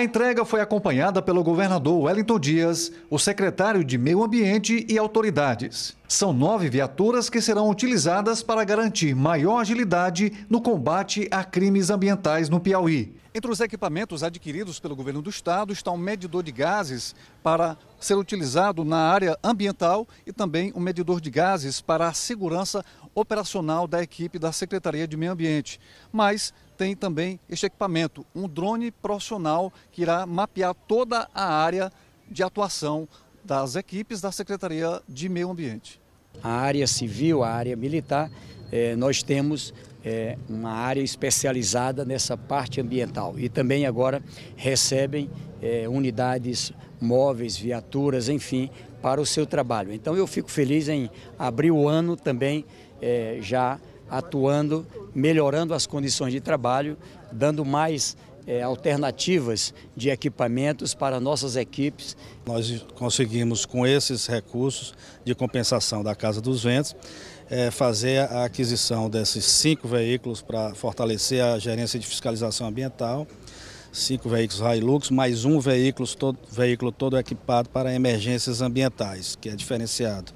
A entrega foi acompanhada pelo governador Wellington Dias, o secretário de Meio Ambiente e autoridades. São nove viaturas que serão utilizadas para garantir maior agilidade no combate a crimes ambientais no Piauí. Entre os equipamentos adquiridos pelo governo do estado está um medidor de gases para ser utilizado na área ambiental e também um medidor de gases para a segurança operacional da equipe da Secretaria de Meio Ambiente. Mas tem também este equipamento, um drone profissional que irá mapear toda a área de atuação das equipes da Secretaria de Meio Ambiente. A área civil, a área militar, eh, nós temos é, uma área especializada nessa parte ambiental. E também agora recebem é, unidades móveis, viaturas, enfim, para o seu trabalho. Então eu fico feliz em abrir o ano também é, já atuando, melhorando as condições de trabalho, dando mais é, alternativas de equipamentos para nossas equipes. Nós conseguimos, com esses recursos de compensação da Casa dos Ventos, é, fazer a aquisição desses cinco veículos para fortalecer a gerência de fiscalização ambiental, cinco veículos Hilux, mais um veículo todo, veículo todo equipado para emergências ambientais, que é diferenciado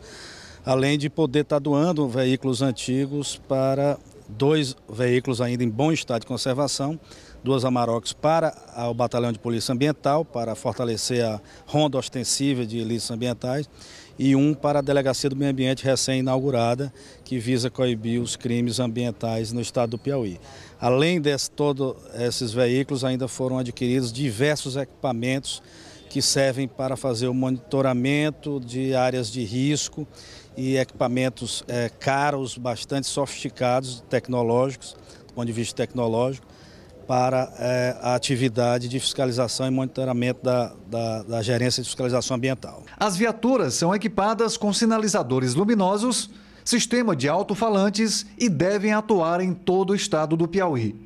além de poder estar tá doando veículos antigos para dois veículos ainda em bom estado de conservação, duas Amarox para o Batalhão de Polícia Ambiental, para fortalecer a ronda ostensiva de ilícitos ambientais, e um para a Delegacia do Meio Ambiente recém-inaugurada, que visa coibir os crimes ambientais no estado do Piauí. Além de todos esses veículos, ainda foram adquiridos diversos equipamentos que servem para fazer o monitoramento de áreas de risco e equipamentos é, caros, bastante sofisticados, tecnológicos, do ponto de vista tecnológico, para é, a atividade de fiscalização e monitoramento da, da, da gerência de fiscalização ambiental. As viaturas são equipadas com sinalizadores luminosos, sistema de alto-falantes e devem atuar em todo o estado do Piauí.